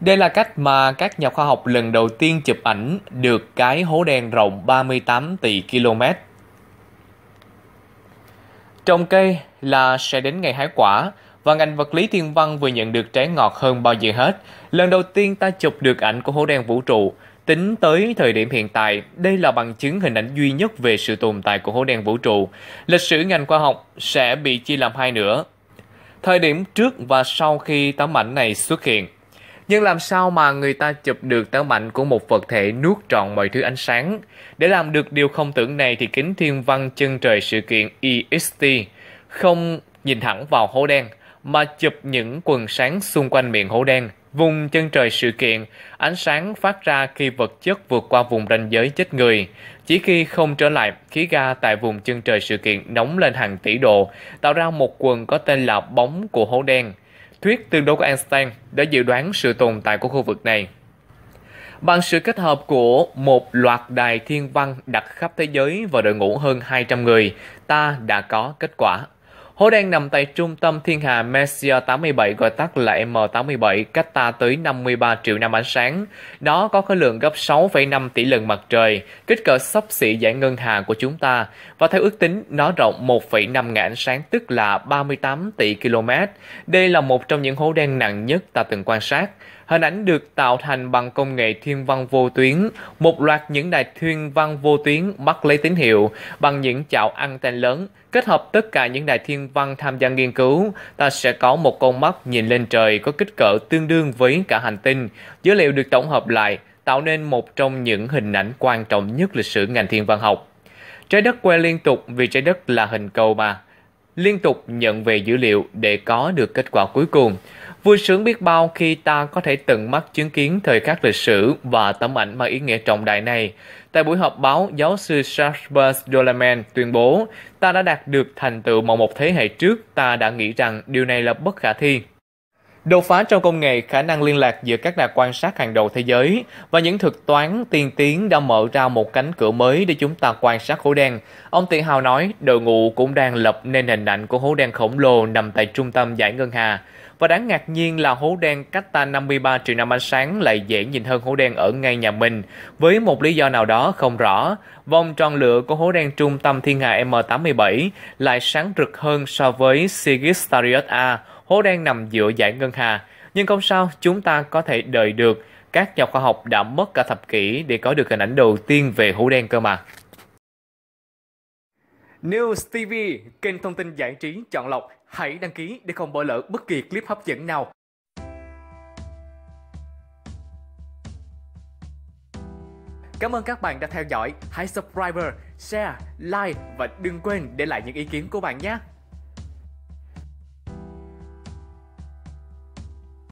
Đây là cách mà các nhà khoa học lần đầu tiên chụp ảnh được cái hố đen rộng 38 tỷ km. Trồng cây là sẽ đến ngày hái quả, và ngành vật lý thiên văn vừa nhận được trái ngọt hơn bao giờ hết. Lần đầu tiên ta chụp được ảnh của hố đen vũ trụ. Tính tới thời điểm hiện tại, đây là bằng chứng hình ảnh duy nhất về sự tồn tại của hố đen vũ trụ. Lịch sử ngành khoa học sẽ bị chia làm hai nửa. Thời điểm trước và sau khi tấm ảnh này xuất hiện. Nhưng làm sao mà người ta chụp được tấm ảnh của một vật thể nuốt trọn mọi thứ ánh sáng? Để làm được điều không tưởng này thì kính thiên văn chân trời sự kiện EXT không nhìn thẳng vào hố đen mà chụp những quần sáng xung quanh miệng hố đen. Vùng chân trời sự kiện, ánh sáng phát ra khi vật chất vượt qua vùng ranh giới chết người. Chỉ khi không trở lại, khí ga tại vùng chân trời sự kiện nóng lên hàng tỷ độ, tạo ra một quần có tên là bóng của hố đen thuyết tương đối của Einstein đã dự đoán sự tồn tại của khu vực này. Bằng sự kết hợp của một loạt đài thiên văn đặt khắp thế giới và đội ngũ hơn 200 người, ta đã có kết quả Hố đen nằm tại trung tâm thiên hà Messier 87 gọi tắt là M87 cách ta tới 53 triệu năm ánh sáng. Nó có khối lượng gấp 6,5 tỷ lần mặt trời, kích cỡ sắp xỉ giải ngân hà của chúng ta và theo ước tính nó rộng 1,5 ngàn ánh sáng tức là 38 tỷ km. Đây là một trong những hố đen nặng nhất ta từng quan sát. Hình ảnh được tạo thành bằng công nghệ thiên văn vô tuyến, một loạt những đài thiên văn vô tuyến bắt lấy tín hiệu bằng những chạo anten lớn. Kết hợp tất cả những đài thiên văn tham gia nghiên cứu, ta sẽ có một con mắt nhìn lên trời có kích cỡ tương đương với cả hành tinh. Dữ liệu được tổng hợp lại, tạo nên một trong những hình ảnh quan trọng nhất lịch sử ngành thiên văn học. Trái đất quay liên tục vì trái đất là hình cầu mà, liên tục nhận về dữ liệu để có được kết quả cuối cùng. Vui sướng biết bao khi ta có thể tận mắt chứng kiến thời khắc lịch sử và tấm ảnh mang ý nghĩa trọng đại này. Tại buổi họp báo, giáo sư Charles Dolaman tuyên bố, ta đã đạt được thành tựu mà một thế hệ trước ta đã nghĩ rằng điều này là bất khả thi. Đột phá trong công nghệ, khả năng liên lạc giữa các nhà quan sát hàng đầu thế giới và những thực toán tiên tiến đã mở ra một cánh cửa mới để chúng ta quan sát hố đen. Ông Tự Hào nói, đội ngũ cũng đang lập nên hình ảnh của hố đen khổng lồ nằm tại trung tâm giải ngân hà. Và đáng ngạc nhiên là hố đen cách ta 53 triệu năm ánh sáng lại dễ nhìn hơn hố đen ở ngay nhà mình, với một lý do nào đó không rõ. Vòng tròn lửa của hố đen trung tâm thiên hà M87 lại sáng rực hơn so với Sirius A, hố đen nằm giữa giải ngân hà. Nhưng không sao, chúng ta có thể đợi được. Các nhà khoa học đã mất cả thập kỷ để có được hình ảnh đầu tiên về hố đen cơ mà. News TV, kênh thông tin giải trí chọn lọc. Hãy đăng ký để không bỏ lỡ bất kỳ clip hấp dẫn nào. Cảm ơn các bạn đã theo dõi. Hãy subscribe, share, like và đừng quên để lại những ý kiến của bạn nhé.